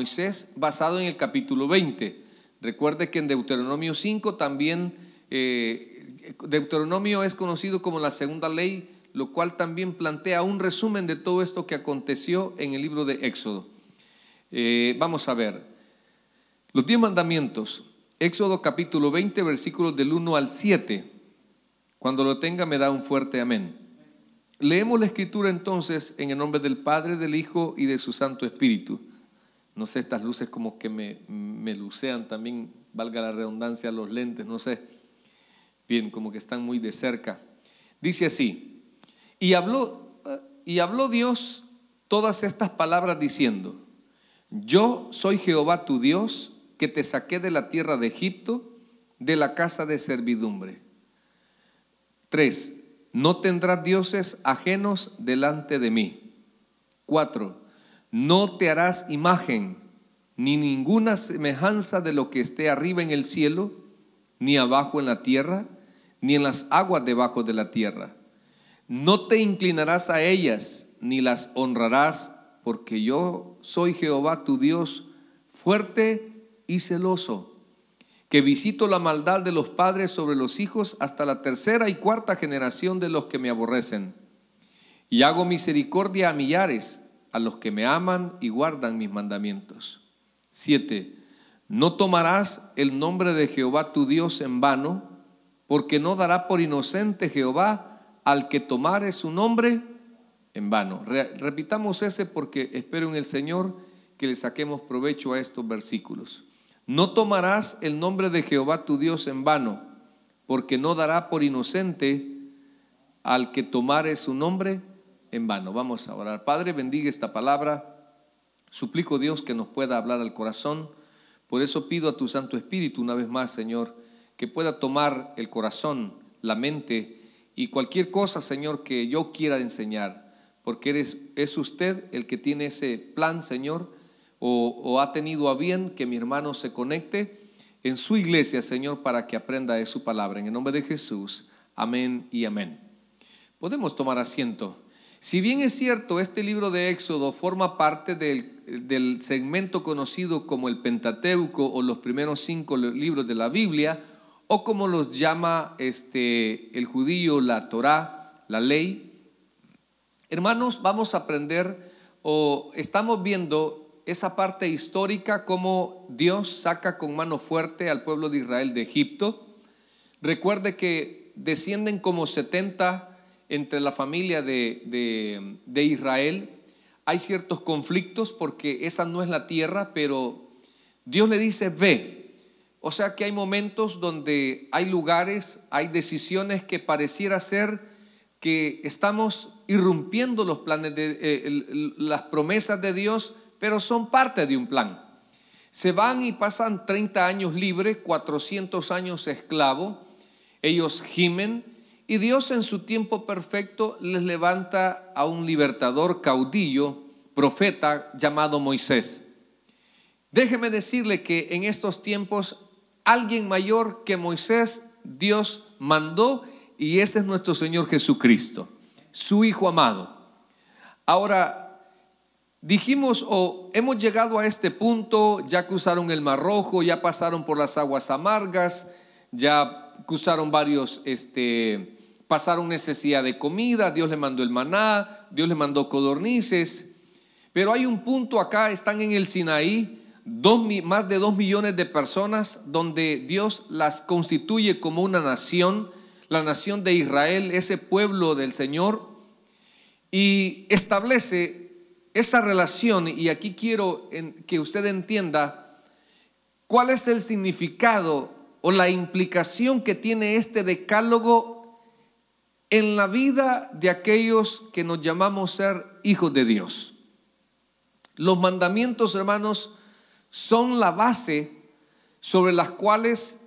Moisés basado en el capítulo 20. Recuerde que en Deuteronomio 5 también, eh, Deuteronomio es conocido como la segunda ley, lo cual también plantea un resumen de todo esto que aconteció en el libro de Éxodo. Eh, vamos a ver. Los diez mandamientos, Éxodo capítulo 20, versículos del 1 al 7. Cuando lo tenga me da un fuerte amén. Leemos la escritura entonces en el nombre del Padre, del Hijo y de su Santo Espíritu no sé, estas luces como que me, lucean también, valga la redundancia, los lentes, no sé. Bien, como que están muy de cerca. Dice así, y habló, y habló Dios todas estas palabras diciendo, yo soy Jehová tu Dios, que te saqué de la tierra de Egipto, de la casa de servidumbre. 3. No tendrás dioses ajenos delante de mí. 4 no te harás imagen ni ninguna semejanza de lo que esté arriba en el cielo, ni abajo en la tierra, ni en las aguas debajo de la tierra. No te inclinarás a ellas, ni las honrarás, porque yo soy Jehová tu Dios, fuerte y celoso, que visito la maldad de los padres sobre los hijos hasta la tercera y cuarta generación de los que me aborrecen. Y hago misericordia a millares a los que me aman y guardan mis mandamientos. 7. No tomarás el nombre de Jehová tu Dios en vano, porque no dará por inocente Jehová al que tomare su nombre en vano. repitamos ese porque espero en el Señor que le saquemos provecho a estos versículos. No tomarás el nombre de Jehová tu Dios en vano, porque no dará por inocente al que tomare su nombre en vano. Vamos a orar. Padre, bendiga esta palabra. Suplico Dios que nos pueda hablar al corazón. Por eso pido a tu Santo Espíritu una vez más, Señor, que pueda tomar el corazón, la mente y cualquier cosa, Señor, que yo quiera enseñar. Porque eres, es usted el que tiene ese plan, Señor, o, o ha tenido a bien que mi hermano se conecte en su iglesia, Señor, para que aprenda de su palabra. En el nombre de Jesús. Amén y amén. Podemos tomar asiento. Si bien es cierto, este libro de Éxodo forma parte del, segmento conocido como el Pentateuco o los primeros cinco libros de la Biblia, o como los llama este, el judío la Torá, la ley. Hermanos, vamos a aprender o estamos viendo esa parte histórica como Dios saca con mano fuerte al pueblo de Israel de Egipto. Recuerde que descienden como 70 entre la familia de, Israel. Hay ciertos conflictos porque esa no es la tierra, pero Dios le dice, ve, o sea que hay momentos donde hay lugares, hay decisiones que pareciera ser que estamos irrumpiendo los planes de eh, las promesas de Dios, pero son parte de un plan. Se van y pasan 30 años libres, 400 años esclavo. Ellos gimen, y Dios en su tiempo perfecto les levanta a un libertador caudillo, profeta llamado Moisés. Déjeme decirle que en estos tiempos alguien mayor que Moisés Dios mandó y ese es nuestro Señor Jesucristo, su Hijo amado. Ahora, dijimos o hemos llegado a este punto, ya cruzaron el Mar Rojo, ya pasaron por las aguas amargas, ya cruzaron varios este, pasaron necesidad de comida, Dios le mandó el maná, Dios le mandó codornices. Pero hay un punto acá, están en el Sinaí, más de dos millones de personas donde Dios las constituye como una nación, la nación de Israel, ese pueblo del Señor, y establece esa relación. Y aquí quiero que usted entienda cuál es el significado o la implicación que tiene este decálogo en la vida de aquellos que nos llamamos ser hijos de Dios. Los mandamientos, hermanos, son la base sobre las cuales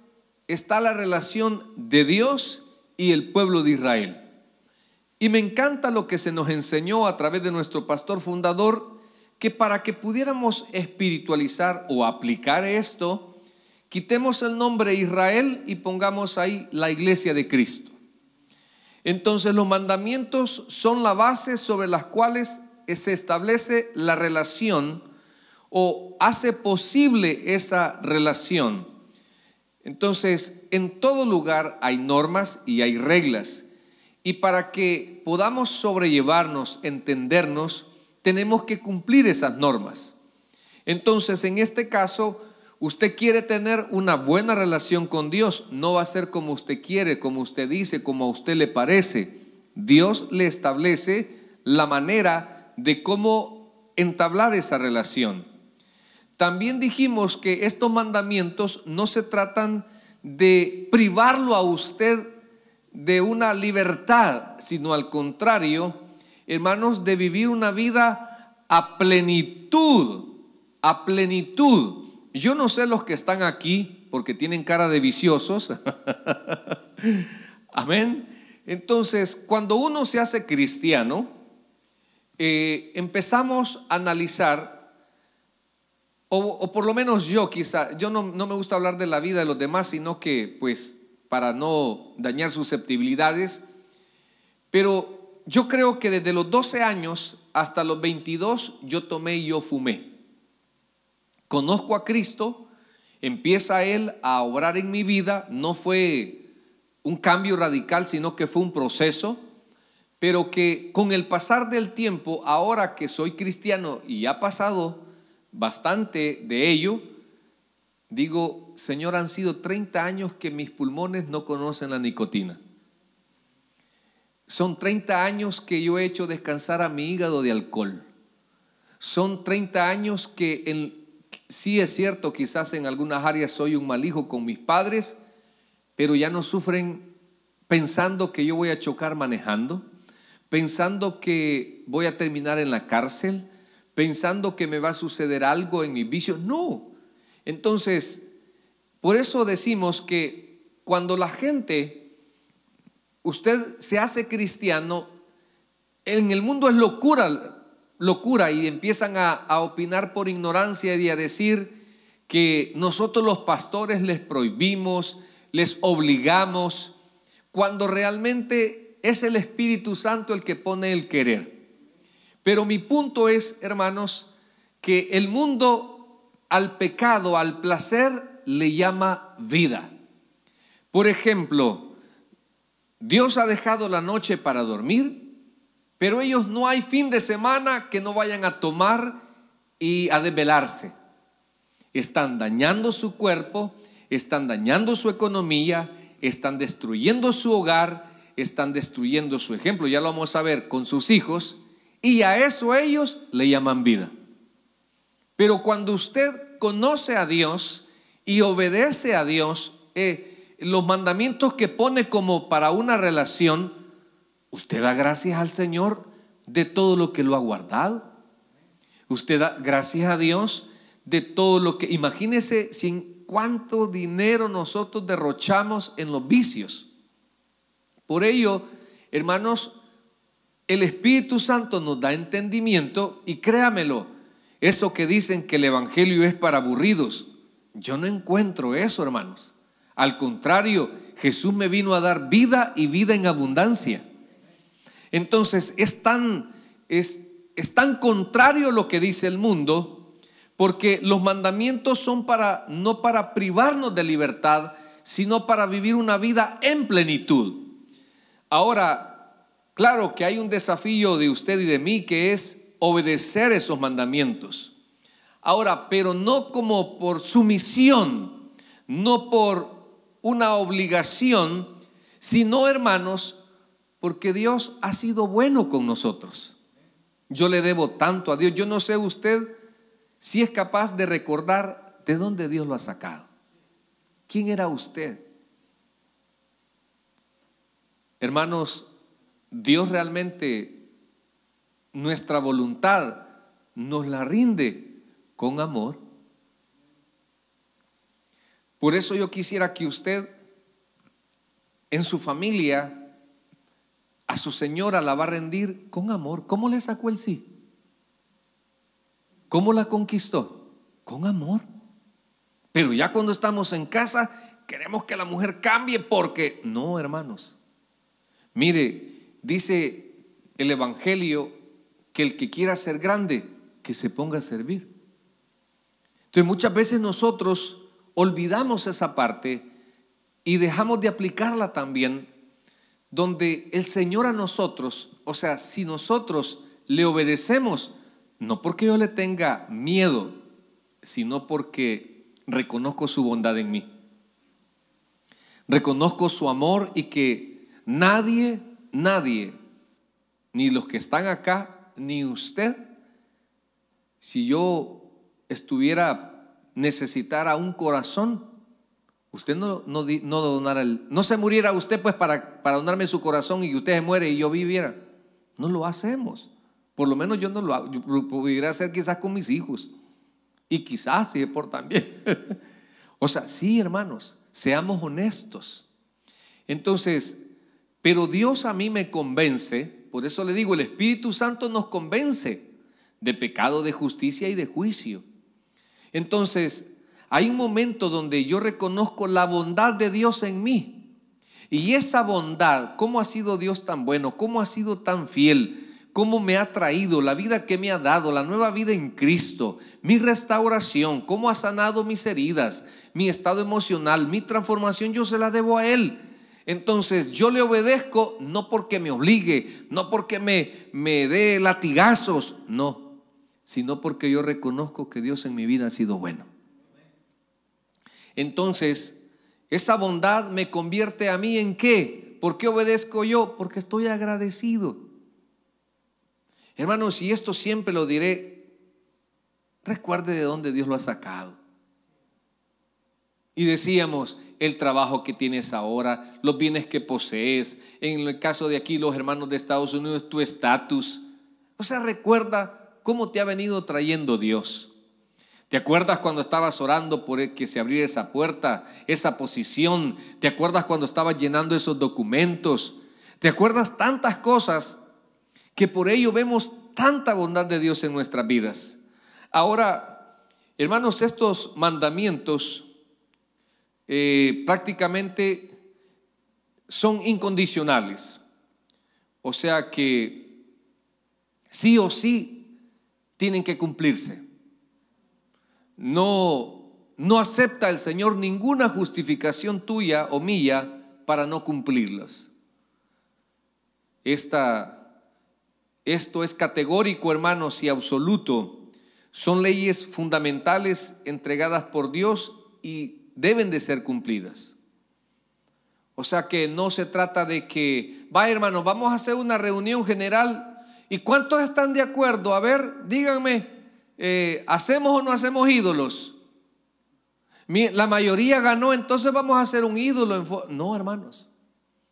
está la relación de Dios y el pueblo de Israel. Y me encanta lo que se nos enseñó a través de nuestro pastor fundador, que para que pudiéramos espiritualizar o aplicar esto, quitemos el nombre Israel y pongamos ahí la iglesia de Cristo. Entonces los mandamientos son la base sobre las cuales se establece la relación o hace posible esa relación. Entonces, en todo lugar hay normas y hay reglas. Y para que podamos sobrellevarnos, entendernos, tenemos que cumplir esas normas. Entonces, en este caso, Usted quiere tener una buena relación con Dios, no va a ser como usted quiere, como usted dice, como a usted le parece. Dios le establece la manera de cómo entablar esa relación. También dijimos que estos mandamientos no se tratan de privarlo a usted de una libertad, sino al contrario, hermanos, de vivir una vida a plenitud, a plenitud yo no sé los que están aquí porque tienen cara de viciosos. Amén. Entonces, cuando uno se hace cristiano, eh, empezamos a analizar, o, por lo menos yo quizá, yo no, no me gusta hablar de la vida de los demás, sino que pues para no dañar susceptibilidades, pero yo creo que desde los 12 años hasta los 22 yo tomé y yo fumé. Conozco a Cristo, empieza Él a obrar en mi vida, no fue un cambio radical, sino que fue un proceso, pero que con el pasar del tiempo, ahora que soy cristiano y ha pasado bastante de ello, digo, Señor, han sido 30 años que mis pulmones no conocen la nicotina. Son 30 años que yo he hecho descansar a mi hígado de alcohol. Son 30 años que en Sí es cierto, quizás en algunas áreas soy un mal hijo con mis padres, pero ya no sufren pensando que yo voy a chocar manejando, pensando que voy a terminar en la cárcel, pensando que me va a suceder algo en mis vicios. No. Entonces, por eso decimos que cuando la gente, usted se hace cristiano, en el mundo es locura locura y empiezan a, a opinar por ignorancia y a decir que nosotros los pastores les prohibimos, les obligamos, cuando realmente es el Espíritu Santo el que pone el querer. Pero mi punto es, hermanos, que el mundo al pecado, al placer, le llama vida. Por ejemplo, Dios ha dejado la noche para dormir pero ellos no hay fin de semana que no vayan a tomar y a desvelarse. Están dañando su cuerpo, están dañando su economía, están destruyendo su hogar, están destruyendo su ejemplo. Ya lo vamos a ver con sus hijos. Y a eso ellos le llaman vida. Pero cuando usted conoce a Dios y obedece a Dios, eh, los mandamientos que pone como para una relación, Usted da gracias al Señor de todo lo que lo ha guardado. Usted da gracias a Dios de todo lo que... Imagínese sin cuánto dinero nosotros derrochamos en los vicios. Por ello, hermanos, el Espíritu Santo nos da entendimiento y créamelo, eso que dicen que el Evangelio es para aburridos, yo no encuentro eso, hermanos. Al contrario, Jesús me vino a dar vida y vida en abundancia. Entonces es tan, es, tan contrario lo que dice el mundo, porque los mandamientos son para, no para privarnos de libertad, sino para vivir una vida en plenitud. Ahora, claro que hay un desafío de usted y de mí que es obedecer esos mandamientos. Ahora, pero no como por sumisión, no por una obligación, sino, hermanos, porque Dios ha sido bueno con nosotros. Yo le debo tanto a Dios. Yo no sé usted si es capaz de recordar de dónde Dios lo ha sacado. ¿Quién era usted? Hermanos, Dios realmente nuestra voluntad nos la rinde con amor. Por eso yo quisiera que usted en su familia a su señora la va a rendir con amor. ¿Cómo le sacó el sí? ¿Cómo la conquistó? Con amor. Pero ya cuando estamos en casa, queremos que la mujer cambie porque no, hermanos. Mire, dice el Evangelio que el que quiera ser grande, que se ponga a servir. Entonces muchas veces nosotros olvidamos esa parte y dejamos de aplicarla también donde el Señor a nosotros, o sea, si nosotros le obedecemos, no porque yo le tenga miedo, sino porque reconozco su bondad en mí. Reconozco su amor y que nadie, nadie, ni los que están acá, ni usted, si yo estuviera, necesitara un corazón, usted no, donara, el, no se muriera usted pues para, para donarme su corazón y que usted se muere y yo viviera. No lo hacemos. Por lo menos yo no lo hago. Yo pudiera hacer quizás con mis hijos. Y quizás si por también. o sea, sí, hermanos, seamos honestos. Entonces, pero Dios a mí me convence, por eso le digo, el Espíritu Santo nos convence de pecado, de justicia y de juicio. Entonces, hay un momento donde yo reconozco la bondad de Dios en mí. Y esa bondad, cómo ha sido Dios tan bueno, cómo ha sido tan fiel, cómo me ha traído, la vida que me ha dado, la nueva vida en Cristo, mi restauración, cómo ha sanado mis heridas, mi estado emocional, mi transformación, yo se la debo a Él. Entonces yo le obedezco no porque me obligue, no porque me, me dé latigazos, no, sino porque yo reconozco que Dios en mi vida ha sido bueno. Entonces, esa bondad me convierte a mí en qué? ¿Por qué obedezco yo? Porque estoy agradecido. Hermanos, y esto siempre lo diré, recuerde de dónde Dios lo ha sacado. Y decíamos, el trabajo que tienes ahora, los bienes que posees, en el caso de aquí los hermanos de Estados Unidos, tu estatus. O sea, recuerda cómo te ha venido trayendo Dios. ¿Te acuerdas cuando estabas orando por e, que se abriera esa puerta, esa posición? ¿Te acuerdas cuando estabas llenando esos documentos? ¿Te acuerdas tantas cosas que por ello vemos tanta bondad de Dios en nuestras vidas? Ahora, hermanos, estos mandamientos eh, prácticamente son incondicionales. O sea que sí o sí tienen que cumplirse no, no acepta el Señor ninguna justificación tuya o mía para no cumplirlas. esto es categórico, hermanos, y absoluto. Son leyes fundamentales entregadas por Dios y deben de ser cumplidas. O sea que no se trata de que, va hermano, vamos a hacer una reunión general. ¿Y cuántos están de acuerdo? A ver, díganme, eh, ¿hacemos o no hacemos ídolos? La mayoría ganó, entonces vamos a hacer un ídolo. no, hermanos,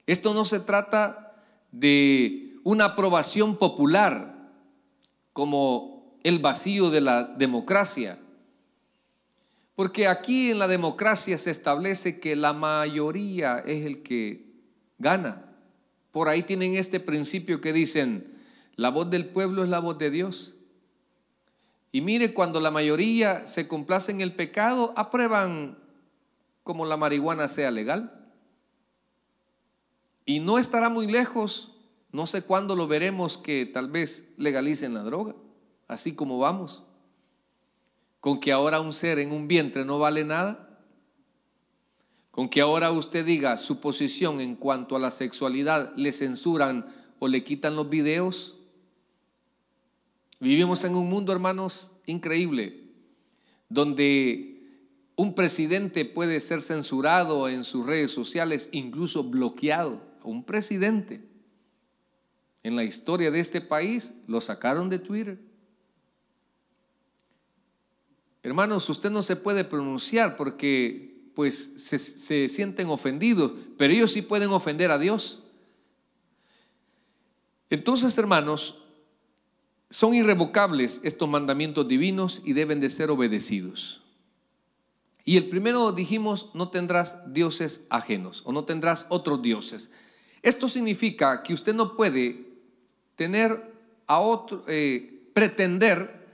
esto no se trata de una aprobación popular como el vacío de la democracia. Porque aquí en la democracia se establece que la mayoría es el que gana. Por ahí tienen este principio que dicen, la voz del pueblo es la voz de Dios. Y mire, cuando la mayoría se complace en el pecado, aprueban como la marihuana sea legal. Y no estará muy lejos, no sé cuándo lo veremos que tal vez legalicen la droga, así como vamos. Con que ahora un ser en un vientre no vale nada. Con que ahora usted diga su posición en cuanto a la sexualidad le censuran o le quitan los videos. Vivimos en un mundo, hermanos, increíble, donde un presidente puede ser censurado en sus redes sociales, incluso bloqueado. Un presidente. En la historia de este país lo sacaron de Twitter. Hermanos, usted no se puede pronunciar porque pues se, se sienten ofendidos, pero ellos sí pueden ofender a Dios. Entonces, hermanos, son irrevocables estos mandamientos divinos y deben de ser obedecidos. Y el primero dijimos, no tendrás dioses ajenos o no tendrás otros dioses. Esto significa que usted no puede tener a otro, eh, pretender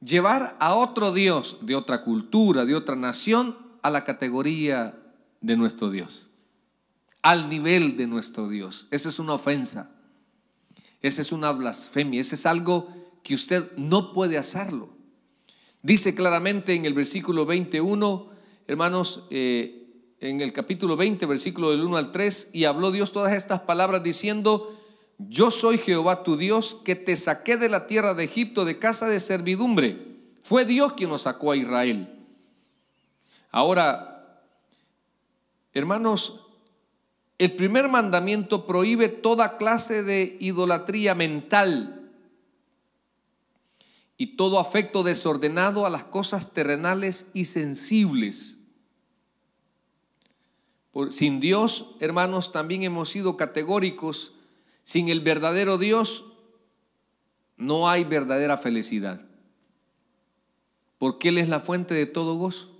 llevar a otro Dios de otra cultura, de otra nación, a la categoría de nuestro Dios, al nivel de nuestro Dios. Esa es una ofensa. Esa es una blasfemia, ese es algo que usted no puede hacerlo. Dice claramente en el versículo 21, hermanos, eh, en el capítulo 20, versículo del 1 al 3, y habló Dios todas estas palabras diciendo, yo soy Jehová tu Dios que te saqué de la tierra de Egipto de casa de servidumbre. Fue Dios quien nos sacó a Israel. Ahora, hermanos, el primer mandamiento prohíbe toda clase de idolatría mental y todo afecto desordenado a las cosas terrenales y sensibles. sin Dios, hermanos, también hemos sido categóricos. Sin el verdadero Dios no hay verdadera felicidad, porque Él es la fuente de todo gozo.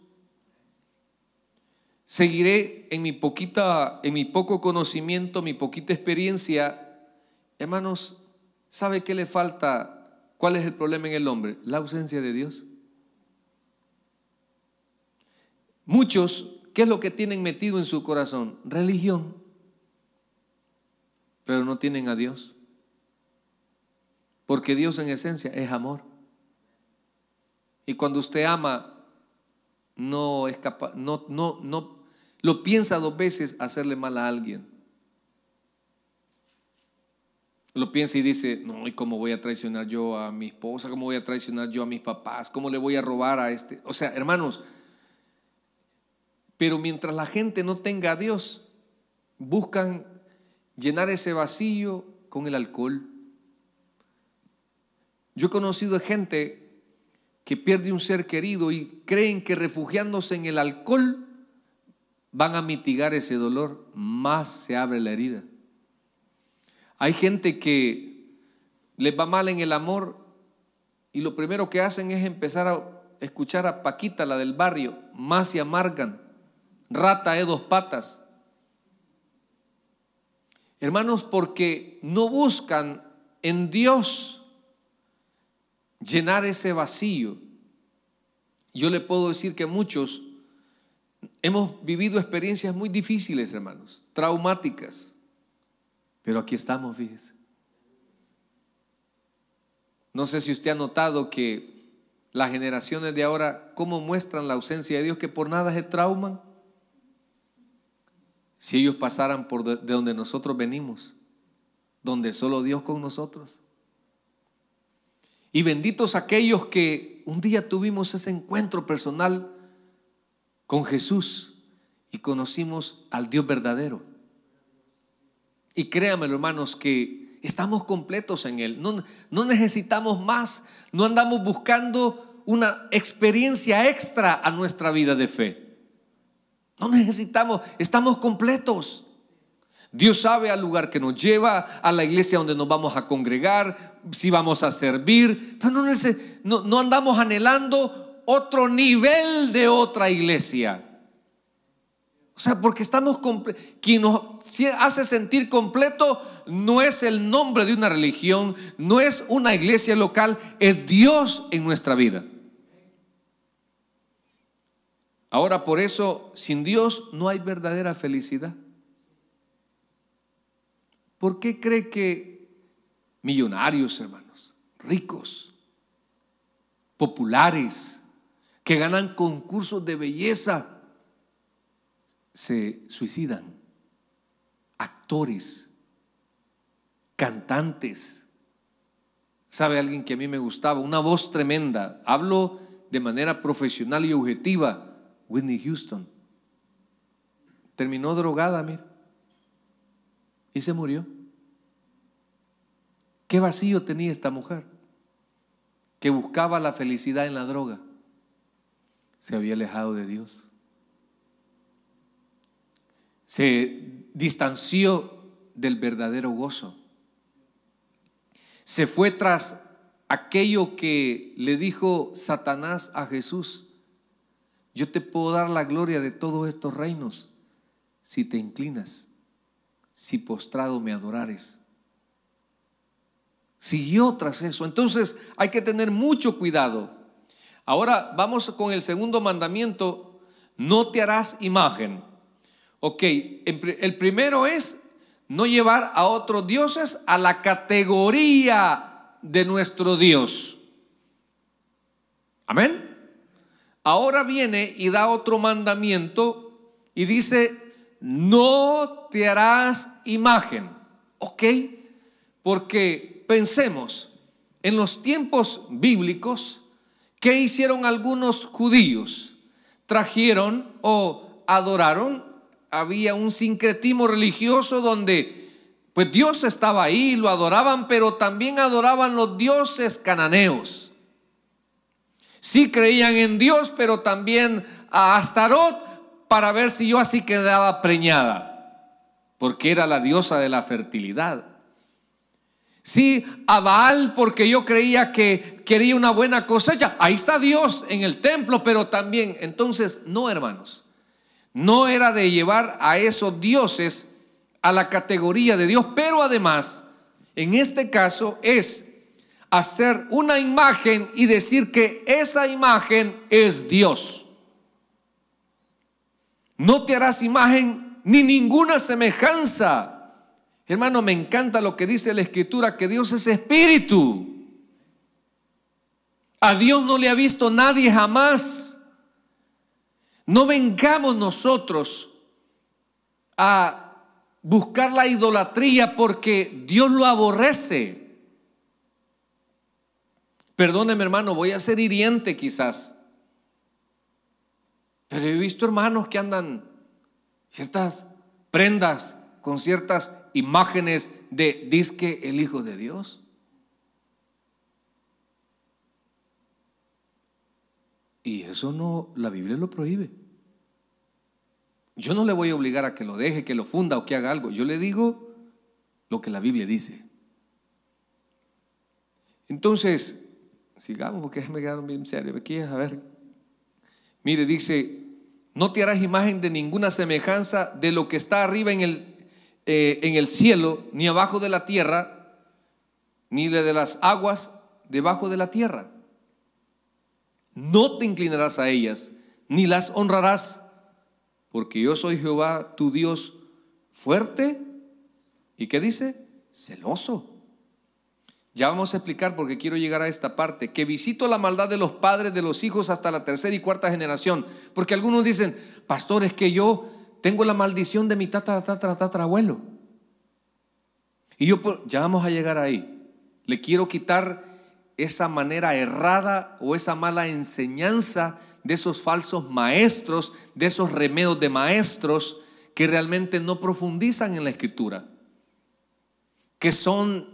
Seguiré en mi poquita, en mi poco conocimiento, mi poquita experiencia. Hermanos, ¿sabe qué le falta? ¿Cuál es el problema en el hombre? La ausencia de Dios. Muchos, ¿qué es lo que tienen metido en su corazón? Religión. Pero no tienen a Dios. Porque Dios en esencia es amor. Y cuando usted ama, no es capaz, no, no, no, lo piensa dos veces hacerle mal a alguien. Lo piensa y dice, no, ¿y cómo voy a traicionar yo a mi esposa? ¿Cómo voy a traicionar yo a mis papás? ¿Cómo le voy a robar a este? O sea, hermanos, pero mientras la gente no tenga a Dios, buscan llenar ese vacío con el alcohol. Yo he conocido gente que pierde un ser querido y creen que refugiándose en el alcohol van a mitigar ese dolor, más se abre la herida. Hay gente que les va mal en el amor y lo primero que hacen es empezar a escuchar a Paquita, la del barrio, más se amargan. Rata de dos patas. Hermanos, porque no buscan en Dios llenar ese vacío. Yo le puedo decir que muchos Hemos vivido experiencias muy difíciles, hermanos, traumáticas. Pero aquí estamos, fíjese. No sé si usted ha notado que las generaciones de ahora, cómo muestran la ausencia de Dios, que por nada se trauman. Si ellos pasaran por de donde nosotros venimos, donde solo Dios con nosotros. Y benditos aquellos que un día tuvimos ese encuentro personal con Jesús y conocimos al Dios verdadero. Y créanme hermanos, que estamos completos en Él. No, necesitamos más, no andamos buscando una experiencia extra a nuestra vida de fe. No necesitamos, estamos completos. Dios sabe al lugar que nos lleva, a la iglesia donde nos vamos a congregar, si vamos a servir, pero no andamos anhelando otro nivel de otra iglesia. O sea, porque estamos quien nos hace sentir completo no es el nombre de una religión, no es una iglesia local, es Dios en nuestra vida. Ahora por eso, sin Dios no hay verdadera felicidad. ¿Por qué cree que millonarios, hermanos, ricos, populares, que ganan concursos de belleza, se suicidan. Actores, cantantes. ¿Sabe alguien que a mí me gustaba? Una voz tremenda. Hablo de manera profesional y objetiva. Whitney Houston. Terminó drogada, mire, Y se murió. ¿Qué vacío tenía esta mujer? Que buscaba la felicidad en la droga se había alejado de Dios. Se distanció del verdadero gozo. Se fue tras aquello que le dijo Satanás a Jesús. Yo te puedo dar la gloria de todos estos reinos si te inclinas, si postrado me adorares. Siguió tras eso. Entonces hay que tener mucho cuidado Ahora vamos con el segundo mandamiento, no te harás imagen. Ok, el primero es no llevar a otros dioses a la categoría de nuestro Dios. Amén. Ahora viene y da otro mandamiento y dice, no te harás imagen. Ok, porque pensemos, en los tiempos bíblicos, ¿Qué hicieron algunos judíos? Trajeron o adoraron. Había un sincretismo religioso donde pues Dios estaba ahí, lo adoraban, pero también adoraban los dioses cananeos. Sí creían en Dios, pero también a Astarot para ver si yo así quedaba preñada, porque era la diosa de la fertilidad. Sí, a Baal porque yo creía que quería una buena cosecha. Ahí está Dios en el templo, pero también. Entonces, no, hermanos. No era de llevar a esos dioses a la categoría de Dios, pero además, en este caso, es hacer una imagen y decir que esa imagen es Dios. No te harás imagen ni ninguna semejanza Hermano, me encanta lo que dice la escritura, que Dios es espíritu. A Dios no le ha visto nadie jamás. No vengamos nosotros a buscar la idolatría porque Dios lo aborrece. Perdóneme hermano, voy a ser hiriente quizás. Pero he visto hermanos que andan ciertas prendas con ciertas imágenes de disque el Hijo de Dios. Y eso no, la Biblia lo prohíbe. Yo no le voy a obligar a que lo deje, que lo funda o que haga algo. Yo le digo lo que la Biblia dice. Entonces, sigamos porque me quedaron bien serios. Aquí a ver. Mire, dice, no te harás imagen de ninguna semejanza de lo que está arriba en el eh, en el cielo, ni abajo de la tierra, ni de las aguas debajo de la tierra. No te inclinarás a ellas, ni las honrarás, porque yo soy Jehová, tu Dios, fuerte. ¿Y qué dice? Celoso. Ya vamos a explicar porque quiero llegar a esta parte, que visito la maldad de los padres, de los hijos hasta la tercera y cuarta generación, porque algunos dicen, pastor, es que yo tengo la maldición de mi abuelo Y yo, pues, ya vamos a llegar ahí. Le quiero quitar esa manera errada o esa mala enseñanza de esos falsos maestros, de esos remedos de maestros que realmente no profundizan en la escritura, que son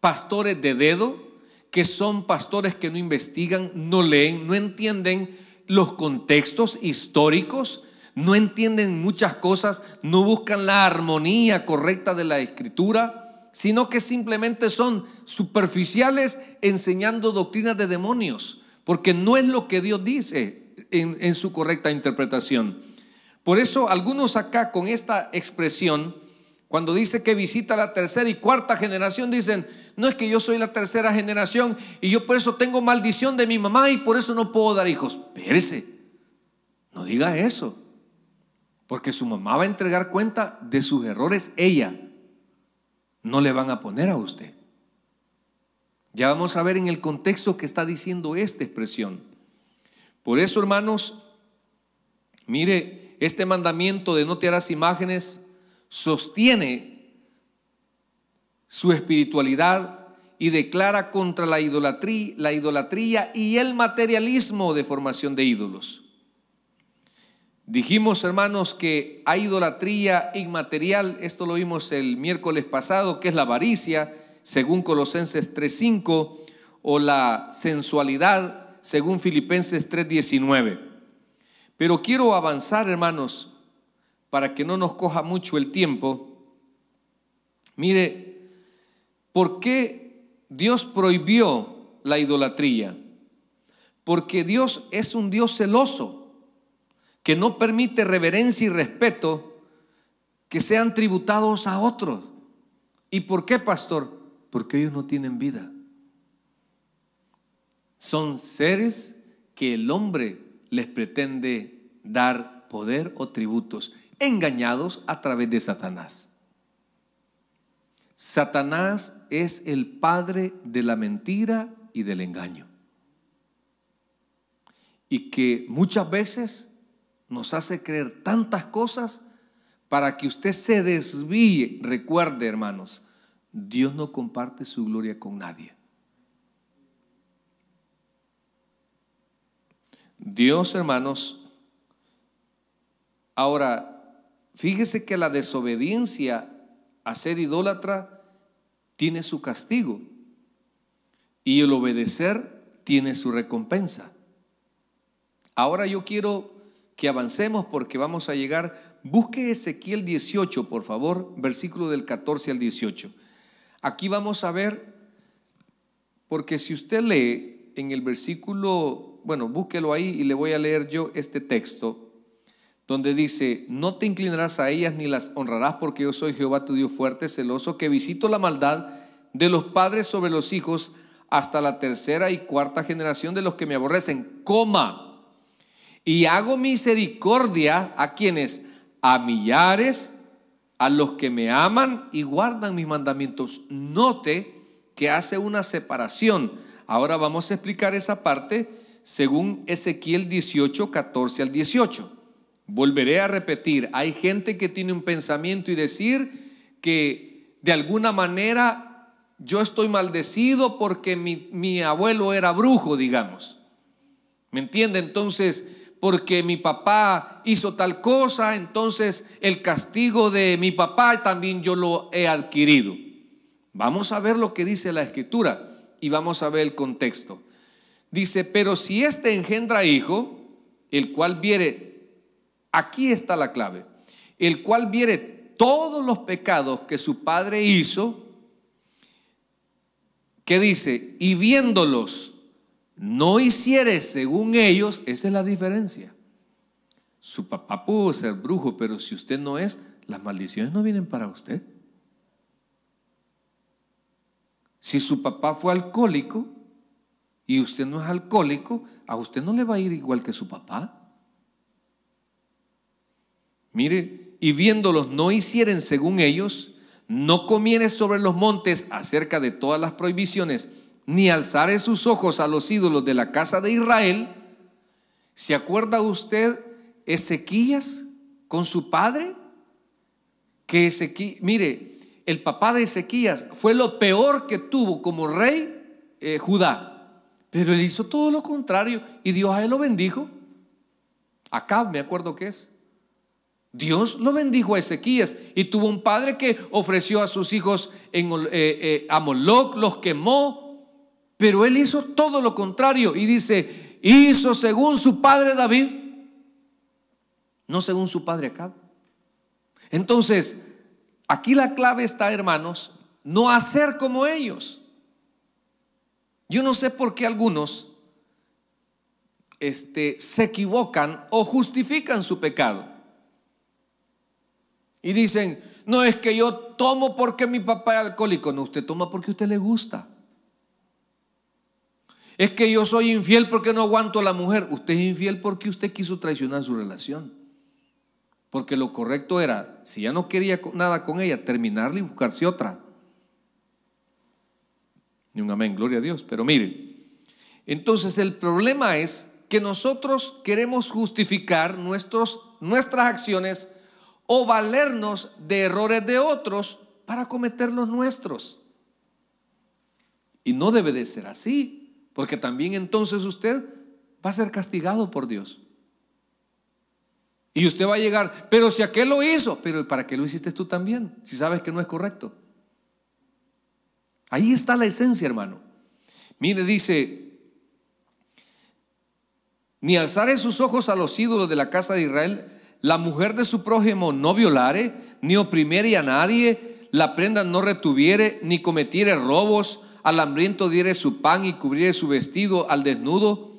pastores de dedo, que son pastores que no investigan, no leen, no entienden los contextos históricos, no entienden muchas cosas, no buscan la armonía correcta de la escritura, sino que simplemente son superficiales enseñando doctrinas de demonios, porque no es lo que Dios dice en, su correcta interpretación. Por eso algunos acá con esta expresión, cuando dice que visita la tercera y cuarta generación, dicen, no es que yo soy la tercera generación y yo por eso tengo maldición de mi mamá y por eso no puedo dar hijos. Espérese, no diga eso. Porque su mamá va a entregar cuenta de sus errores ella. No le van a poner a usted. Ya vamos a ver en el contexto que está diciendo esta expresión. Por eso, hermanos, mire, este mandamiento de no te harás imágenes sostiene su espiritualidad y declara contra la idolatría, la idolatría y el materialismo de formación de ídolos. Dijimos, hermanos, que hay idolatría inmaterial, esto lo vimos el miércoles pasado, que es la avaricia, según Colosenses 3.5, o la sensualidad, según Filipenses 3.19. Pero quiero avanzar, hermanos, para que no nos coja mucho el tiempo. Mire, ¿por qué Dios prohibió la idolatría? Porque Dios es un Dios celoso que no permite reverencia y respeto que sean tributados a otros. ¿Y por qué, pastor? Porque ellos no tienen vida. Son seres que el hombre les pretende dar poder o tributos, engañados a través de Satanás. Satanás es el padre de la mentira y del engaño. Y que muchas veces nos hace creer tantas cosas para que usted se desvíe. Recuerde, hermanos, Dios no comparte su gloria con nadie. Dios, hermanos, ahora, fíjese que la desobediencia a ser idólatra tiene su castigo y el obedecer tiene su recompensa. Ahora yo quiero que avancemos porque vamos a llegar. Busque Ezequiel 18, por favor, versículo del 14 al 18. Aquí vamos a ver, porque si usted lee en el versículo, bueno, búsquelo ahí y le voy a leer yo este texto, donde dice, no te inclinarás a ellas ni las honrarás porque yo soy Jehová tu Dios fuerte, celoso, que visito la maldad de los padres sobre los hijos hasta la tercera y cuarta generación de los que me aborrecen. Coma y hago misericordia a quienes, a millares, a los que me aman y guardan mis mandamientos. Note que hace una separación. Ahora vamos a explicar esa parte según Ezequiel 18, 14 al 18. Volveré a repetir, hay gente que tiene un pensamiento y decir que de alguna manera yo estoy maldecido porque mi, mi abuelo era brujo, digamos. ¿Me entiende? Entonces, porque mi papá hizo tal cosa, entonces el castigo de mi papá también yo lo he adquirido. Vamos a ver lo que dice la escritura y vamos a ver el contexto. Dice, pero si éste engendra hijo, el cual viere, aquí está la clave, el cual viere todos los pecados que su padre hizo, que dice, y viéndolos, no hicieres según ellos, esa es la diferencia. Su papá pudo ser brujo, pero si usted no es, las maldiciones no vienen para usted. Si su papá fue alcohólico y usted no es alcohólico, a usted no le va a ir igual que su papá. Mire, y viéndolos no hicieren según ellos, no comieres sobre los montes acerca de todas las prohibiciones ni alzare sus ojos a los ídolos de la casa de Israel. ¿Se acuerda usted Ezequías con su padre? Que mire, el papá de Ezequías fue lo peor que tuvo como rey eh, Judá, pero él hizo todo lo contrario y Dios a él lo bendijo. Acá me acuerdo que es. Dios lo bendijo a Ezequías y tuvo un padre que ofreció a sus hijos en, eh, eh, a Moloch, los quemó, pero él hizo todo lo contrario y dice, hizo según su padre David, no según su padre acá Entonces, aquí la clave está, hermanos, no hacer como ellos. Yo no sé por qué algunos este, se equivocan o justifican su pecado. Y dicen, no es que yo tomo porque mi papá es alcohólico, no, usted toma porque a usted le gusta. Es que yo soy infiel porque no aguanto a la mujer. Usted es infiel porque usted quiso traicionar su relación. Porque lo correcto era, si ya no quería nada con ella, terminarla y buscarse otra. Ni un amén, gloria a Dios. Pero mire, entonces el problema es que nosotros queremos justificar nuestros, nuestras acciones o valernos de errores de otros para cometer los nuestros. Y no debe de ser así. Porque también entonces usted va a ser castigado por Dios. Y usted va a llegar, pero si aquel lo hizo, pero ¿para qué lo hiciste tú también? Si sabes que no es correcto. Ahí está la esencia, hermano. Mire, dice, ni alzare sus ojos a los ídolos de la casa de Israel, la mujer de su prójimo no violare, ni oprimiere a nadie, la prenda no retuviere, ni cometiere robos, al hambriento diere su pan y cubriere su vestido, al desnudo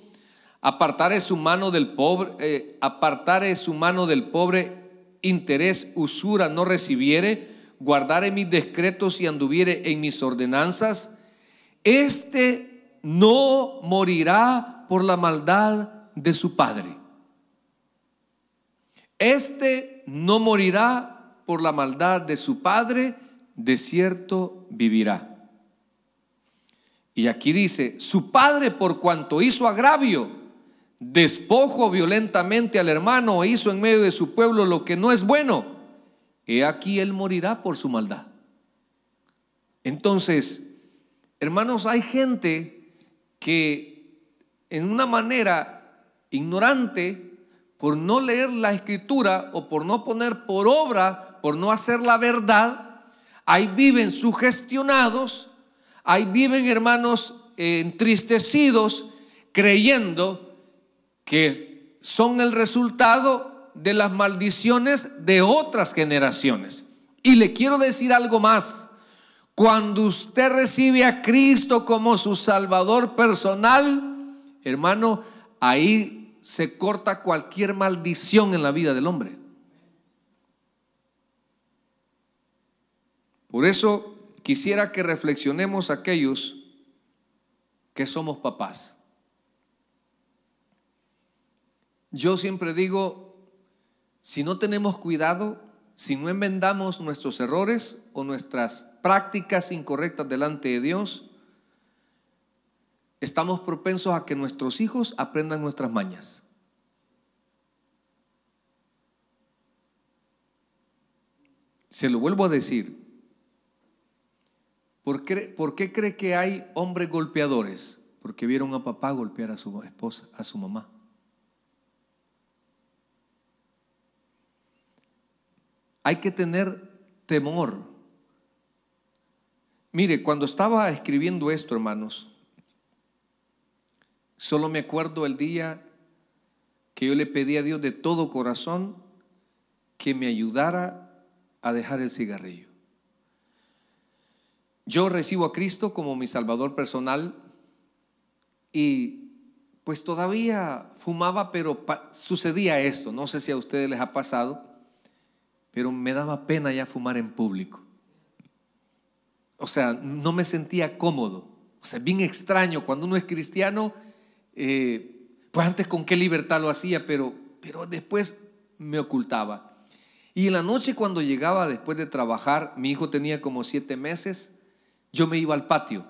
apartare su mano del pobre, eh, apartare su mano del pobre, interés, usura no recibiere, guardare mis decretos y anduviere en mis ordenanzas, este no morirá por la maldad de su padre. Este no morirá por la maldad de su padre, de cierto vivirá. Y aquí dice, su padre por cuanto hizo agravio, despojo violentamente al hermano E hizo en medio de su pueblo lo que no es bueno, he aquí él morirá por su maldad. Entonces, hermanos, hay gente que en una manera ignorante, por no leer la escritura o por no poner por obra, por no hacer la verdad, ahí viven sugestionados Ahí viven hermanos entristecidos creyendo que son el resultado de las maldiciones de otras generaciones. Y le quiero decir algo más. Cuando usted recibe a Cristo como su Salvador personal, hermano, ahí se corta cualquier maldición en la vida del hombre. Por eso Quisiera que reflexionemos aquellos que somos papás. Yo siempre digo, si no tenemos cuidado, si no enmendamos nuestros errores o nuestras prácticas incorrectas delante de Dios, estamos propensos a que nuestros hijos aprendan nuestras mañas. Se lo vuelvo a decir, ¿Por qué, cree que hay hombres golpeadores? Porque vieron a papá golpear a su esposa, a su mamá. Hay que tener temor. Mire, cuando estaba escribiendo esto, hermanos, solo me acuerdo el día que yo le pedí a Dios de todo corazón que me ayudara a dejar el cigarrillo. Yo recibo a Cristo como mi Salvador personal y pues todavía fumaba, pero sucedía esto. No sé si a ustedes les ha pasado, pero me daba pena ya fumar en público. O sea, no me sentía cómodo. O sea, bien extraño. Cuando uno es cristiano, eh, pues antes con qué libertad lo hacía, pero, pero después me ocultaba. Y en la noche cuando llegaba después de trabajar, mi hijo tenía como siete meses, yo me iba al patio,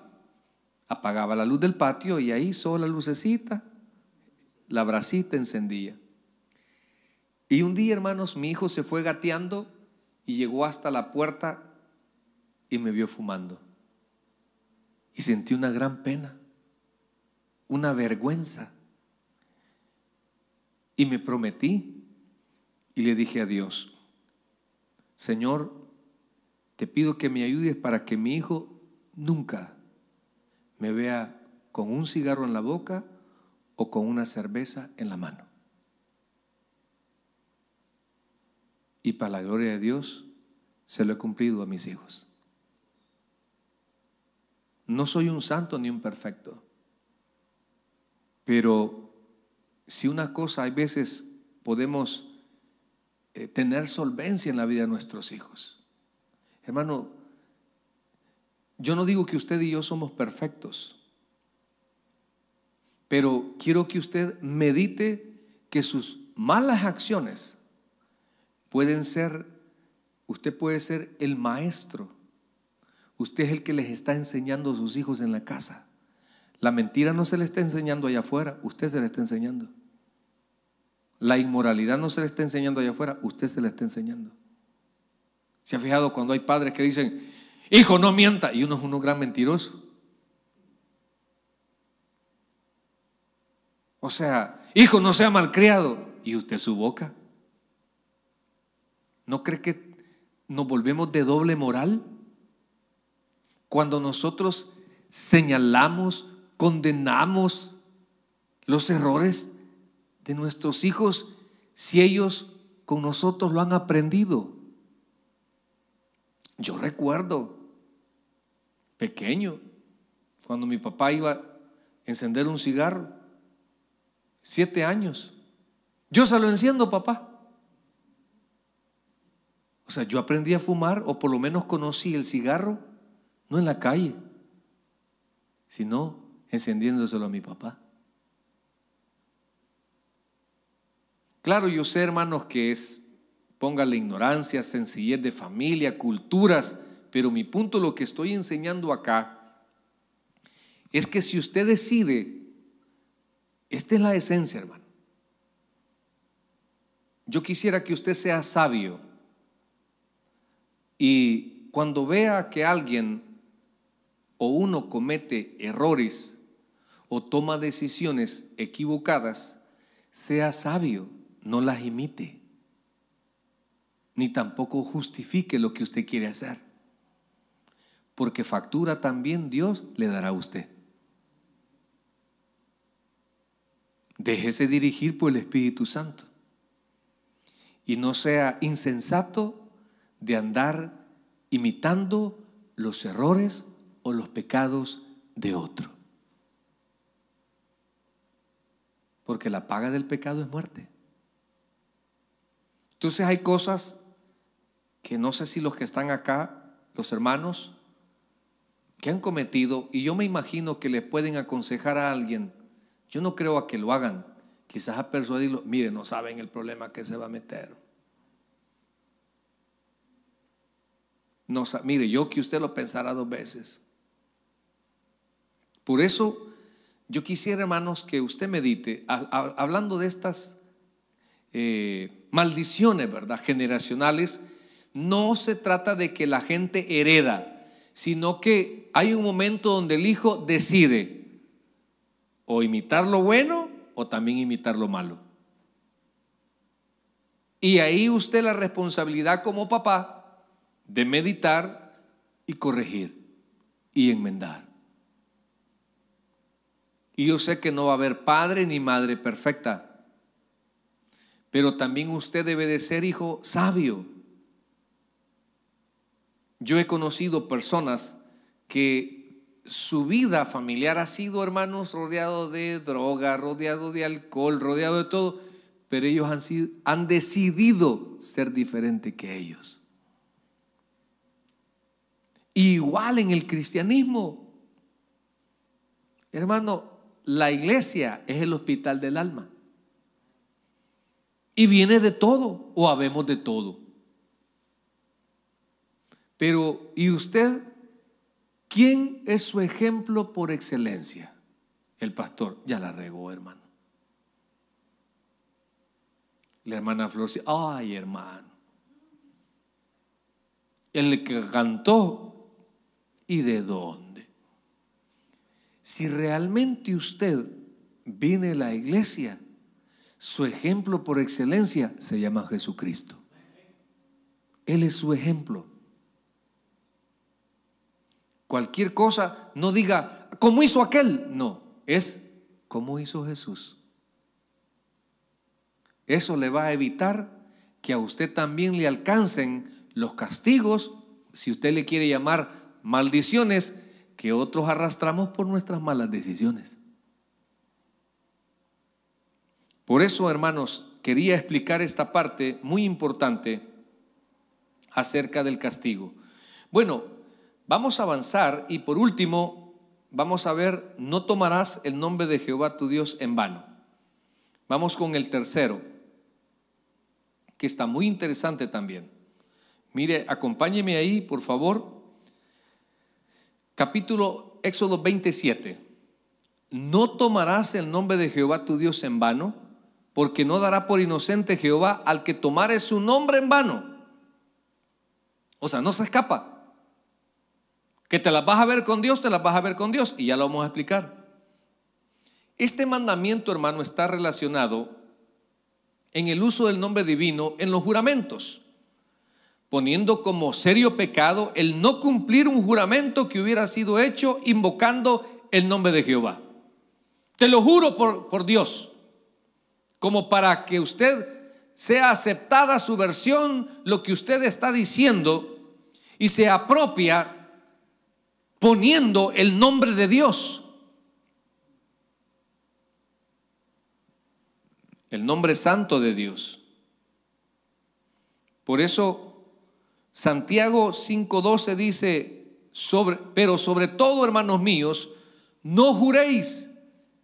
apagaba la luz del patio y ahí sola lucecita, la bracita encendía. Y un día, hermanos, mi hijo se fue gateando y llegó hasta la puerta y me vio fumando. Y sentí una gran pena, una vergüenza. Y me prometí y le dije a Dios, Señor, te pido que me ayudes para que mi hijo nunca me vea con un cigarro en la boca o con una cerveza en la mano. Y para la gloria de Dios, se lo he cumplido a mis hijos. No soy un santo ni un perfecto, pero si una cosa hay veces podemos eh, tener solvencia en la vida de nuestros hijos. Hermano, yo no digo que usted y yo somos perfectos, pero quiero que usted medite que sus malas acciones pueden ser, usted puede ser el maestro, usted es el que les está enseñando a sus hijos en la casa. La mentira no se le está enseñando allá afuera, usted se le está enseñando. La inmoralidad no se le está enseñando allá afuera, usted se le está enseñando. ¿Se ha fijado cuando hay padres que dicen, Hijo, no mienta. Y uno es uno gran mentiroso. O sea, hijo, no sea malcriado. Y usted su boca. ¿No cree que nos volvemos de doble moral? Cuando nosotros señalamos, condenamos los errores de nuestros hijos si ellos con nosotros lo han aprendido. Yo recuerdo pequeño, cuando mi papá iba a encender un cigarro, siete años. Yo se lo enciendo, papá. O sea, yo aprendí a fumar, o por lo menos conocí el cigarro, no en la calle, sino encendiéndoselo a mi papá. Claro, yo sé, hermanos, que es, póngale la ignorancia, sencillez de familia, culturas, pero mi punto, lo que estoy enseñando acá, es que si usted decide, esta es la esencia, hermano. Yo quisiera que usted sea sabio y cuando vea que alguien o uno comete errores o toma decisiones equivocadas, sea sabio, no las imite, ni tampoco justifique lo que usted quiere hacer porque factura también Dios le dará a usted. Déjese dirigir por el Espíritu Santo y no sea insensato de andar imitando los errores o los pecados de otro. Porque la paga del pecado es muerte. Entonces hay cosas que no sé si los que están acá, los hermanos, que han cometido y yo me imagino que le pueden aconsejar a alguien. Yo no creo a que lo hagan, quizás a persuadirlo. Mire, no saben el problema que se va a meter. No, mire, yo que usted lo pensará dos veces. Por eso yo quisiera, hermanos, que usted medite, hablando de estas eh, maldiciones, ¿verdad? Generacionales, no se trata de que la gente hereda sino que hay un momento donde el hijo decide o imitar lo bueno o también imitar lo malo. Y ahí usted la responsabilidad como papá de meditar y corregir y enmendar. Y yo sé que no va a haber padre ni madre perfecta, pero también usted debe de ser hijo sabio yo he conocido personas que su vida familiar ha sido, hermanos, rodeado de droga, rodeado de alcohol, rodeado de todo, pero ellos han, sido, han decidido ser diferente que ellos. Igual en el cristianismo. Hermano, la iglesia es el hospital del alma. Y viene de todo, o habemos de todo. Pero, ¿y usted? ¿Quién es su ejemplo por excelencia? El pastor, ya la regó, hermano. La hermana Flor ay, hermano. El que cantó, ¿y de dónde? Si realmente usted viene a la iglesia, su ejemplo por excelencia se llama Jesucristo. Él es su ejemplo cualquier cosa, no diga, ¿cómo hizo aquel? No, es ¿cómo hizo Jesús? Eso le va a evitar que a usted también le alcancen los castigos, si usted le quiere llamar maldiciones, que otros arrastramos por nuestras malas decisiones. Por eso, hermanos, quería explicar esta parte muy importante acerca del castigo. Bueno, Vamos a avanzar y por último vamos a ver, no tomarás el nombre de Jehová tu Dios en vano. Vamos con el tercero, que está muy interesante también. Mire, acompáñeme ahí, por favor. Capítulo Éxodo 27. No tomarás el nombre de Jehová tu Dios en vano, porque no dará por inocente Jehová al que tomare su nombre en vano. O sea, no se escapa. Que te las vas a ver con Dios, te las vas a ver con Dios. Y ya lo vamos a explicar. Este mandamiento, hermano, está relacionado en el uso del nombre divino en los juramentos, poniendo como serio pecado el no cumplir un juramento que hubiera sido hecho invocando el nombre de Jehová. Te lo juro por, Dios, como para que usted sea aceptada su versión, lo que usted está diciendo, y se apropia poniendo el nombre de Dios. El nombre santo de Dios. Por eso Santiago 5:12 dice, sobre, pero sobre todo, hermanos míos, no juréis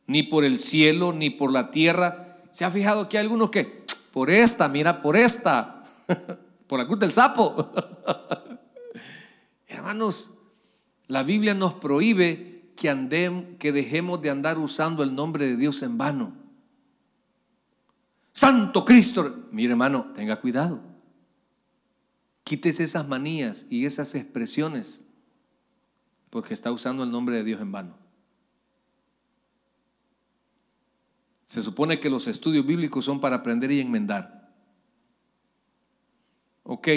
ni por el cielo ni por la tierra. ¿Se ha fijado que hay algunos que por esta, mira, por esta, por la cruz del sapo? Hermanos, la Biblia nos prohíbe que, que dejemos de andar usando el nombre de Dios en vano. Santo Cristo. Mi hermano, tenga cuidado. Quítese esas manías y esas expresiones porque está usando el nombre de Dios en vano. Se supone que los estudios bíblicos son para aprender y enmendar. Ok,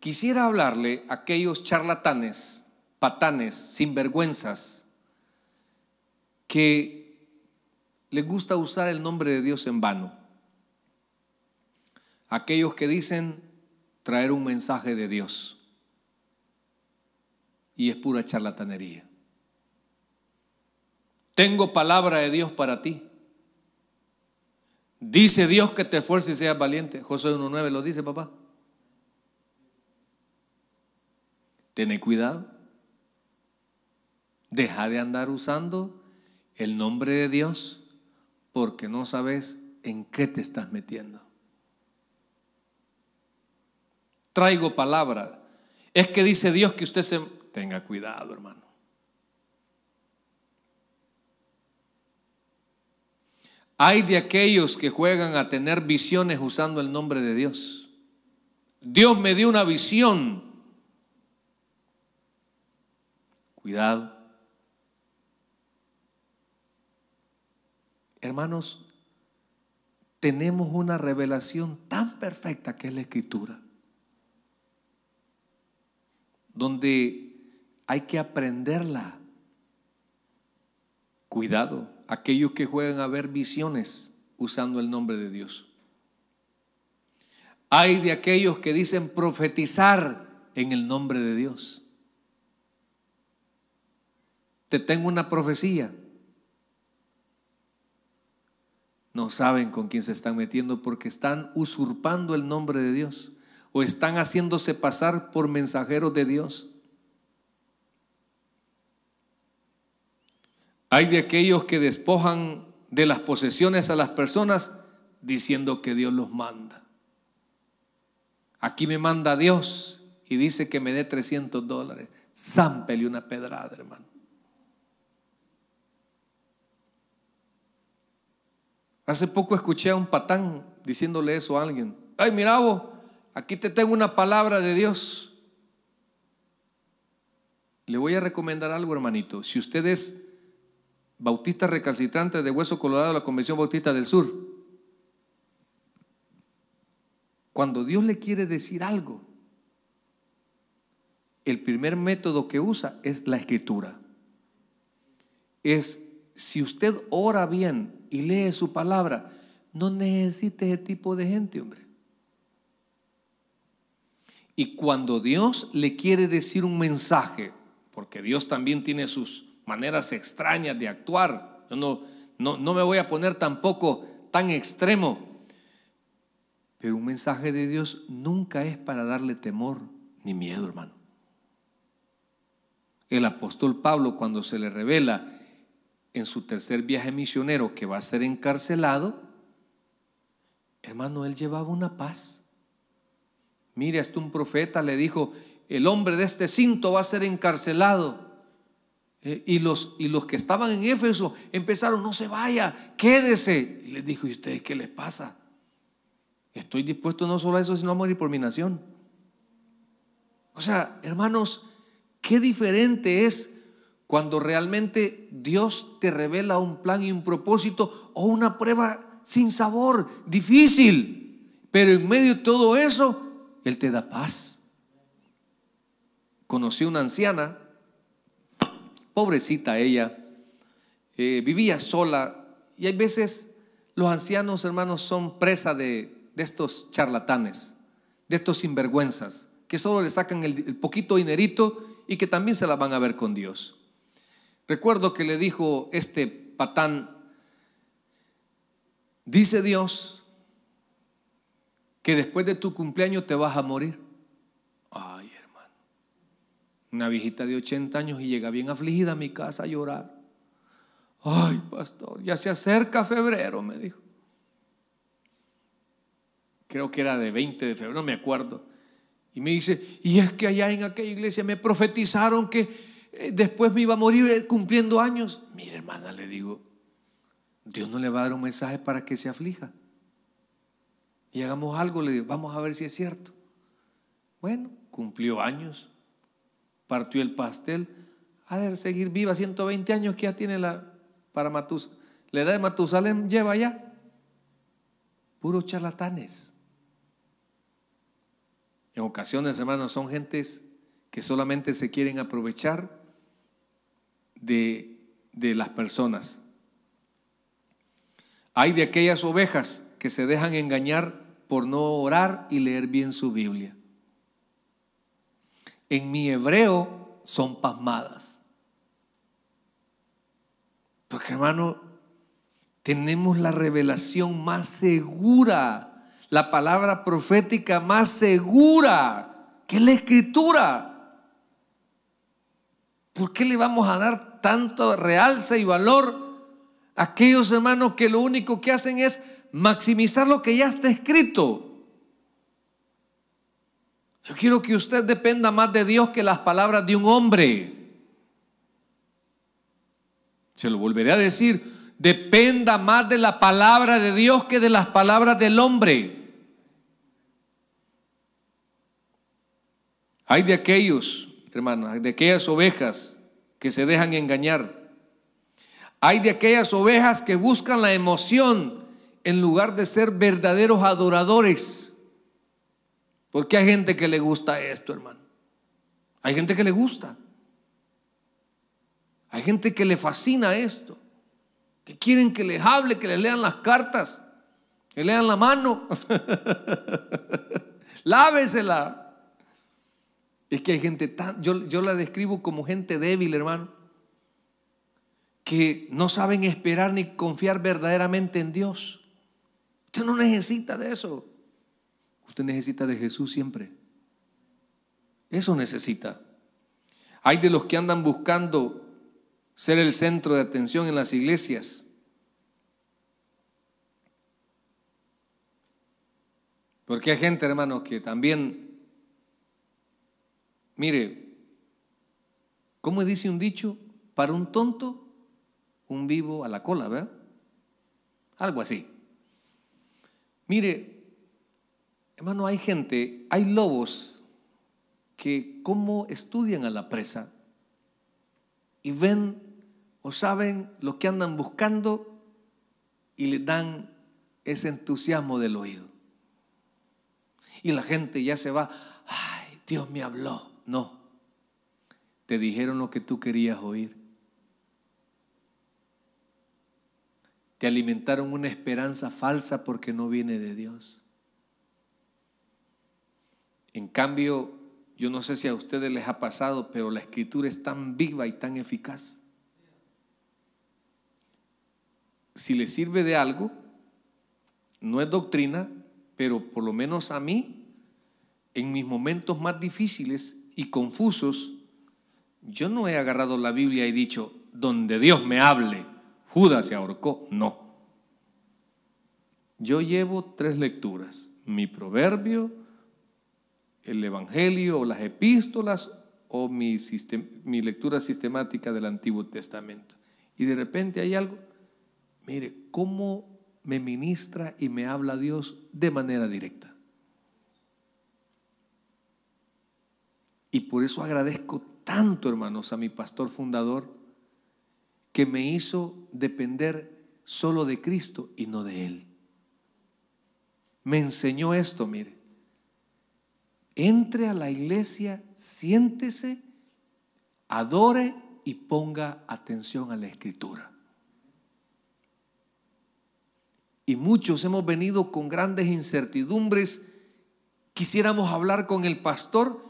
quisiera hablarle a aquellos charlatanes patanes, sinvergüenzas, que les gusta usar el nombre de Dios en vano. Aquellos que dicen traer un mensaje de Dios. Y es pura charlatanería. Tengo palabra de Dios para ti. Dice Dios que te esfuerces y seas valiente. José 1.9 lo dice, papá. Ten cuidado. Deja de andar usando el nombre de Dios porque no sabes en qué te estás metiendo. Traigo palabra. Es que dice Dios que usted se... Tenga cuidado, hermano. Hay de aquellos que juegan a tener visiones usando el nombre de Dios. Dios me dio una visión. Cuidado. Hermanos, tenemos una revelación tan perfecta que es la escritura, donde hay que aprenderla. Cuidado, aquellos que juegan a ver visiones usando el nombre de Dios. Hay de aquellos que dicen profetizar en el nombre de Dios. Te tengo una profecía. No saben con quién se están metiendo porque están usurpando el nombre de Dios o están haciéndose pasar por mensajeros de Dios. Hay de aquellos que despojan de las posesiones a las personas diciendo que Dios los manda. Aquí me manda Dios y dice que me dé 300 dólares. Zámpele una pedrada, hermano. Hace poco escuché a un patán diciéndole eso a alguien. Ay, mira aquí te tengo una palabra de Dios. Le voy a recomendar algo, hermanito. Si usted es bautista recalcitrante de Hueso Colorado de la Convención Bautista del Sur, cuando Dios le quiere decir algo, el primer método que usa es la escritura. Es si usted ora bien y lee su palabra, no necesite ese tipo de gente, hombre. Y cuando Dios le quiere decir un mensaje, porque Dios también tiene sus maneras extrañas de actuar, yo no, no, no me voy a poner tampoco tan extremo, pero un mensaje de Dios nunca es para darle temor ni miedo, hermano. El apóstol Pablo cuando se le revela en su tercer viaje misionero que va a ser encarcelado, hermano, él llevaba una paz. Mire, hasta un profeta le dijo, el hombre de este cinto va a ser encarcelado. Eh, y, los, y los que estaban en Éfeso empezaron, no se vaya, quédese. Y les dijo, ¿y ustedes qué les pasa? Estoy dispuesto no solo a eso, sino a morir por mi nación. O sea, hermanos, qué diferente es cuando realmente Dios te revela un plan y un propósito o una prueba sin sabor, difícil. Pero en medio de todo eso, Él te da paz. Conocí una anciana, pobrecita ella, eh, vivía sola y hay veces los ancianos hermanos son presa de, estos charlatanes, de estos sinvergüenzas, que solo le sacan el, el poquito dinerito y que también se la van a ver con Dios. Recuerdo que le dijo este patán, dice Dios que después de tu cumpleaños te vas a morir. Ay, hermano. Una viejita de 80 años y llega bien afligida a mi casa a llorar. Ay, pastor, ya se acerca febrero, me dijo. Creo que era de 20 de febrero, no me acuerdo. Y me dice, y es que allá en aquella iglesia me profetizaron que eh, después me iba a morir eh, cumpliendo años. mi hermana, le digo, Dios no le va a dar un mensaje para que se aflija. Y hagamos algo, le digo, vamos a ver si es cierto. Bueno, cumplió años, partió el pastel, ha de seguir viva 120 años que ya tiene la para La edad de Matusalén lleva ya. Puros charlatanes. En ocasiones, hermanos, son gentes que solamente se quieren aprovechar de, las personas. Hay de aquellas ovejas que se dejan engañar por no orar y leer bien su Biblia. En mi hebreo son pasmadas. Porque hermano, tenemos la revelación más segura, la palabra profética más segura que la escritura. ¿Por qué le vamos a dar tanto realce y valor a aquellos hermanos que lo único que hacen es maximizar lo que ya está escrito? Yo quiero que usted dependa más de Dios que las palabras de un hombre. Se lo volveré a decir, dependa más de la palabra de Dios que de las palabras del hombre. Hay de aquellos hermano de aquellas ovejas que se dejan engañar. Hay de aquellas ovejas que buscan la emoción en lugar de ser verdaderos adoradores. Porque hay gente que le gusta esto, hermano. Hay gente que le gusta. Hay gente que le fascina esto. Que quieren que les hable, que les lean las cartas, que lean la mano. Lávesela. Es que hay gente tan, yo, yo la describo como gente débil, hermano, que no saben esperar ni confiar verdaderamente en Dios. Usted no necesita de eso. Usted necesita de Jesús siempre. Eso necesita. Hay de los que andan buscando ser el centro de atención en las iglesias. Porque hay gente, hermano, que también Mire, ¿cómo dice un dicho? Para un tonto, un vivo a la cola, ¿verdad? Algo así. Mire, hermano, hay gente, hay lobos que como estudian a la presa y ven o saben lo que andan buscando y le dan ese entusiasmo del oído. Y la gente ya se va, ay, Dios me habló, no. Te dijeron lo que tú querías oír. Te alimentaron una esperanza falsa porque no viene de Dios. En cambio, yo no sé si a ustedes les ha pasado, pero la escritura es tan viva y tan eficaz. Si les sirve de algo, no es doctrina, pero por lo menos a mí, en mis momentos más difíciles, y confusos, yo no he agarrado la Biblia y dicho, donde Dios me hable, Judas se ahorcó. No. Yo llevo tres lecturas, mi proverbio, el Evangelio, las epístolas o mi, mi lectura sistemática del Antiguo Testamento. Y de repente hay algo, mire, cómo me ministra y me habla Dios de manera directa. Y por eso agradezco tanto, hermanos, a mi pastor fundador, que me hizo depender solo de Cristo y no de Él. Me enseñó esto, mire. Entre a la iglesia, siéntese, adore y ponga atención a la escritura. Y muchos hemos venido con grandes incertidumbres. Quisiéramos hablar con el pastor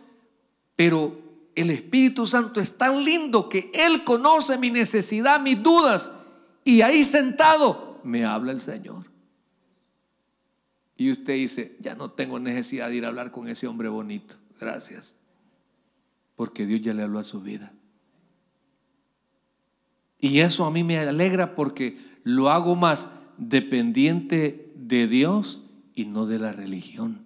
pero el Espíritu Santo es tan lindo que Él conoce mi necesidad, mis dudas, y ahí sentado me habla el Señor. Y usted dice, ya no tengo necesidad de ir a hablar con ese hombre bonito, gracias, porque Dios ya le habló a su vida. Y eso a mí me alegra porque lo hago más dependiente de Dios y no de la religión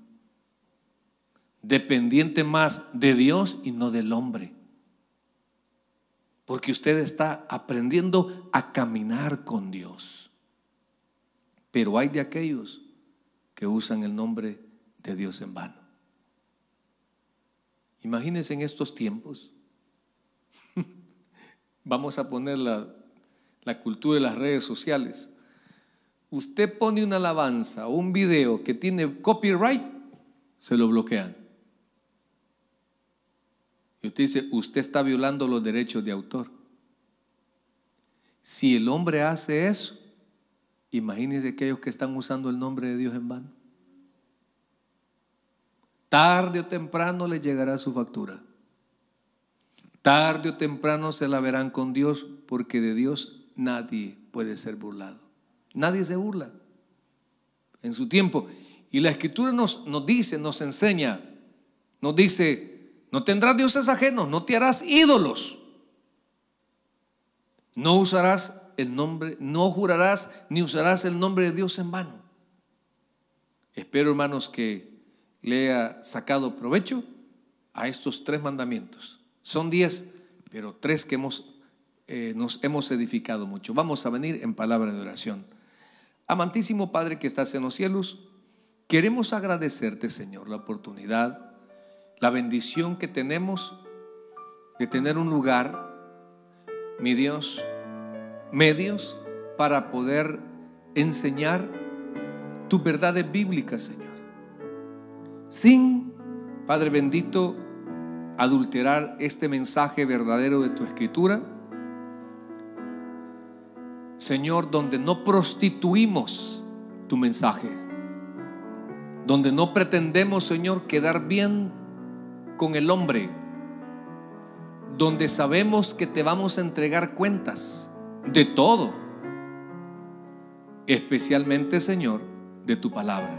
dependiente más de Dios y no del hombre. Porque usted está aprendiendo a caminar con Dios. Pero hay de aquellos que usan el nombre de Dios en vano. Imagínense en estos tiempos. Vamos a poner la, cultura de las redes sociales. Usted pone una alabanza o un video que tiene copyright, se lo bloquean. Y usted dice, usted está violando los derechos de autor. Si el hombre hace eso, imagínense aquellos que están usando el nombre de Dios en vano. Tarde o temprano le llegará su factura. Tarde o temprano se la verán con Dios, porque de Dios nadie puede ser burlado. Nadie se burla en su tiempo. Y la escritura nos, nos dice, nos enseña, nos dice, no tendrás dioses ajenos, no te harás ídolos. No usarás el nombre, no jurarás ni usarás el nombre de Dios en vano. Espero, hermanos, que le haya sacado provecho a estos tres mandamientos. Son diez, pero tres que hemos, eh, nos hemos edificado mucho. Vamos a venir en palabra de oración. Amantísimo Padre que estás en los cielos, queremos agradecerte, Señor, la oportunidad la bendición que tenemos de tener un lugar, mi Dios, medios para poder enseñar tus verdades bíblicas, Señor. Sin, Padre bendito, adulterar este mensaje verdadero de tu escritura. Señor, donde no prostituimos tu mensaje, donde no pretendemos, Señor, quedar bien con el hombre, donde sabemos que te vamos a entregar cuentas de todo, especialmente Señor, de tu palabra.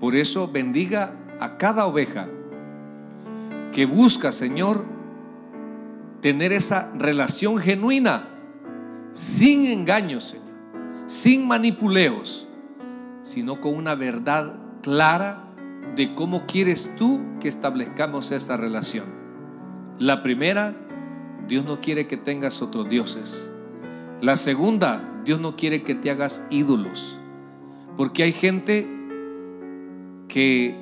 Por eso bendiga a cada oveja que busca, Señor, tener esa relación genuina, sin engaños, Señor, sin manipuleos, sino con una verdad clara de cómo quieres tú que establezcamos esa relación. La primera, Dios no quiere que tengas otros dioses. La segunda, Dios no quiere que te hagas ídolos. Porque hay gente que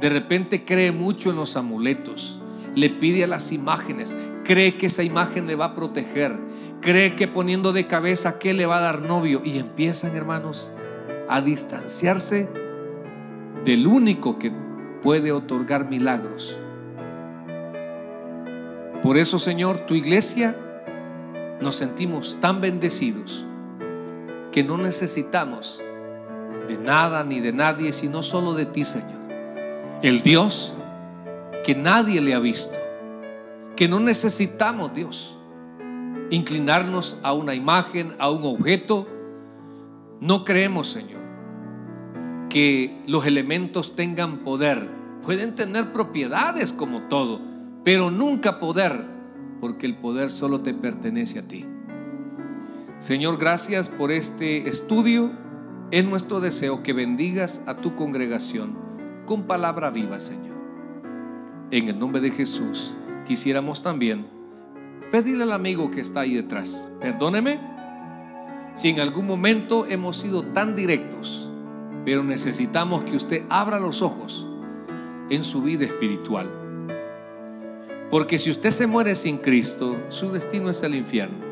de repente cree mucho en los amuletos, le pide a las imágenes, cree que esa imagen le va a proteger, cree que poniendo de cabeza que le va a dar novio y empiezan, hermanos, a distanciarse del único que puede otorgar milagros. Por eso, Señor, tu iglesia nos sentimos tan bendecidos que no necesitamos de nada ni de nadie, sino solo de ti, Señor. El Dios que nadie le ha visto, que no necesitamos, Dios, inclinarnos a una imagen, a un objeto. No creemos, Señor que los elementos tengan poder. Pueden tener propiedades como todo, pero nunca poder, porque el poder solo te pertenece a ti. Señor, gracias por este estudio. Es nuestro deseo que bendigas a tu congregación con palabra viva, Señor. En el nombre de Jesús, quisiéramos también pedirle al amigo que está ahí detrás, perdóneme si en algún momento hemos sido tan directos pero necesitamos que usted abra los ojos en su vida espiritual. Porque si usted se muere sin Cristo, su destino es el infierno.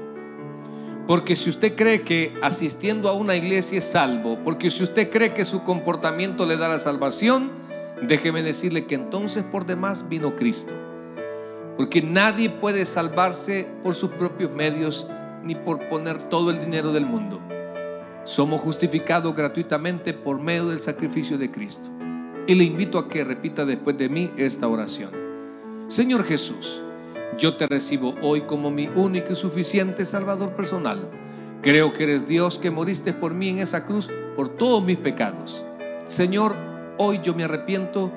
Porque si usted cree que asistiendo a una iglesia es salvo, porque si usted cree que su comportamiento le da la salvación, déjeme decirle que entonces por demás vino Cristo. Porque nadie puede salvarse por sus propios medios ni por poner todo el dinero del mundo. Somos justificados gratuitamente por medio del sacrificio de Cristo. Y le invito a que repita después de mí esta oración. Señor Jesús, yo te recibo hoy como mi único y suficiente Salvador personal. Creo que eres Dios que moriste por mí en esa cruz por todos mis pecados. Señor, hoy yo me arrepiento,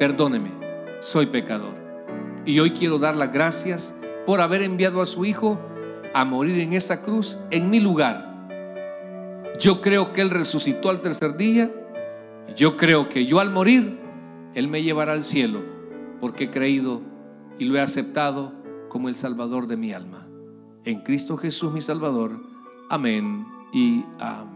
perdóneme, soy pecador. Y hoy quiero dar las gracias por haber enviado a su Hijo a morir en esa cruz en mi lugar yo creo que Él resucitó al tercer día. Yo creo que yo al morir, Él me llevará al cielo, porque he creído y lo he aceptado como el Salvador de mi alma. En Cristo Jesús mi Salvador. Amén y amén.